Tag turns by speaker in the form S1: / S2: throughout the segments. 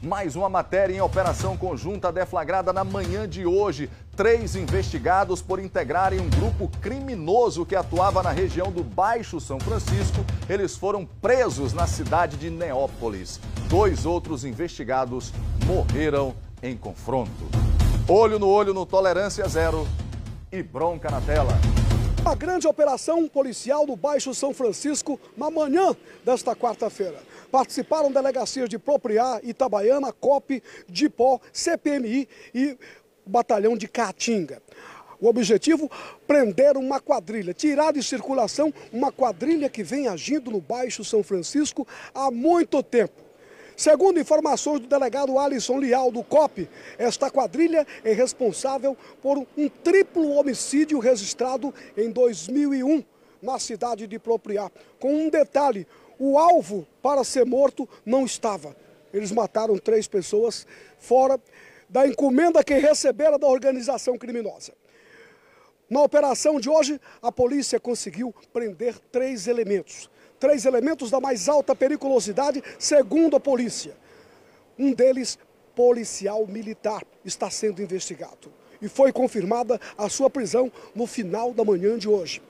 S1: Mais uma matéria em operação conjunta deflagrada na manhã de hoje. Três investigados por integrarem um grupo criminoso que atuava na região do Baixo São Francisco, eles foram presos na cidade de Neópolis. Dois outros investigados morreram em confronto. Olho no olho no Tolerância Zero e bronca na tela
S2: uma grande operação policial no Baixo São Francisco na manhã desta quarta-feira. Participaram delegacias de Propriá, Itabaiana, COP, Dipó, CPMI e Batalhão de Caatinga. O objetivo? Prender uma quadrilha, tirar de circulação uma quadrilha que vem agindo no Baixo São Francisco há muito tempo. Segundo informações do delegado Alisson Leal, do COP, esta quadrilha é responsável por um triplo homicídio registrado em 2001 na cidade de Propriá. Com um detalhe, o alvo para ser morto não estava. Eles mataram três pessoas fora da encomenda que receberam da organização criminosa. Na operação de hoje, a polícia conseguiu prender três elementos. Três elementos da mais alta periculosidade, segundo a polícia. Um deles, policial militar, está sendo investigado. E foi confirmada a sua prisão no final da manhã de hoje.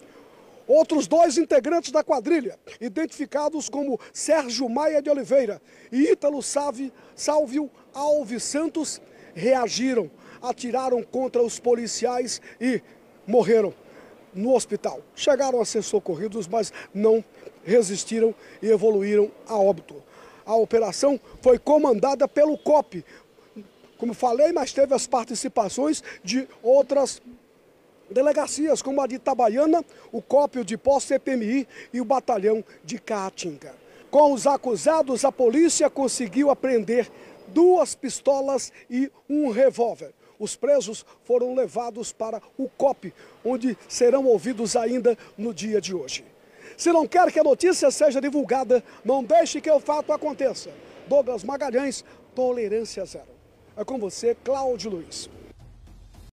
S2: Outros dois integrantes da quadrilha, identificados como Sérgio Maia de Oliveira e Ítalo Sálvio Salvio Alves Santos, reagiram, atiraram contra os policiais e morreram no hospital. Chegaram a ser socorridos, mas não resistiram e evoluíram a óbito. A operação foi comandada pelo COP, como falei, mas teve as participações de outras delegacias, como a de Itabaiana, o COP de Pós-CPMI e o batalhão de Caatinga. Com os acusados, a polícia conseguiu apreender duas pistolas e um revólver. Os presos foram levados para o COP, onde serão ouvidos ainda no dia de hoje. Se não quer que a notícia seja divulgada, não deixe que o fato aconteça. Douglas Magalhães, Tolerância Zero. É com você, Cláudio Luiz.